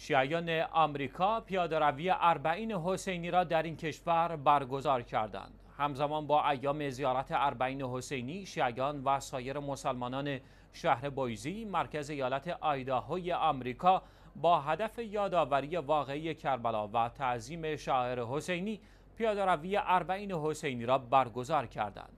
شیعیان آمریکا روی اربعین حسینی را در این کشور برگزار کردند همزمان با ایام زیارت اربعین حسینی شیعیان و سایر مسلمانان شهر بویزی مرکز ایالت آیداهوی آمریکا با هدف یادآوری واقعی کربلا و تعظیم شاعر حسینی روی اربعین حسینی را برگزار کردند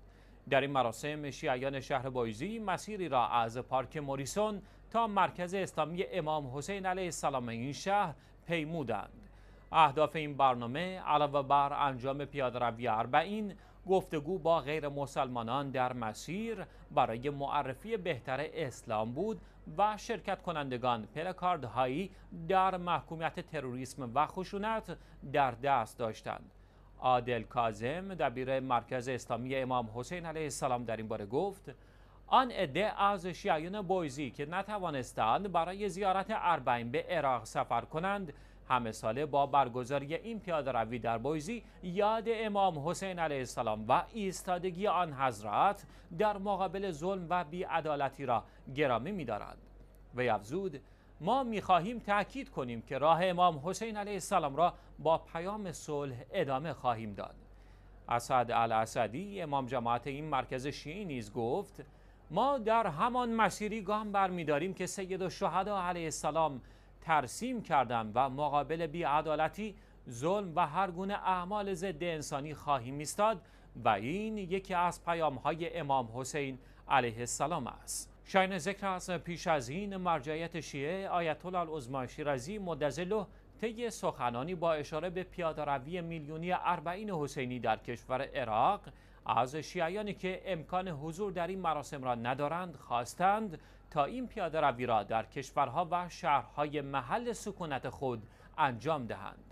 در این مراسم شیعیان شهر بویزی، مسیری را از پارک موریسون تا مرکز اسلامی امام حسین علیه السلام این شهر پیمودند اهداف این برنامه علاوه بر انجام پیاده روی اربعین گفتگو با غیر مسلمانان در مسیر برای معرفی بهتر اسلام بود و شرکت کنندگان هایی در محکومیت تروریسم و خشونت در دست داشتند. عادل کازم دبیر مرکز اسلامی امام حسین علیه السلام در این باره گفت آن عده از شیعیان بویزی که نتوانستند برای زیارت اربعین به عراق سفر کنند همه ساله با برگزاری این پیاده روی در بویزی یاد امام حسین علیه السلام و ایستادگی آن حضرت در مقابل ظلم و بیعدالتی را گرامی می‌دارند. و افزود ما میخواهیم تأکید کنیم که راه امام حسین علیه السلام را با پیام صلح ادامه خواهیم داد. اسد الاسدی امام جماعت این مرکز شیعی نیز گفت ما در همان مسیری گام برمیداریم که سید و شهدا علیه السلام ترسیم کردند و مقابل بیعدالتی ظلم و هر گونه اعمال ضد انسانی خواهیم ایستاد و این یکی از پیام های امام حسین علیه السلام است شاین ذکر است پیش از این مرجعیت شیعه آیت الله العظما شیرازی مدزله طی سخنانی با اشاره به پیاده روی میلیونی اربعین حسینی در کشور عراق از شیعیانی که امکان حضور در این مراسم را ندارند خواستند تا این پیاده روی را در کشورها و شهرهای محل سکونت خود انجام دهند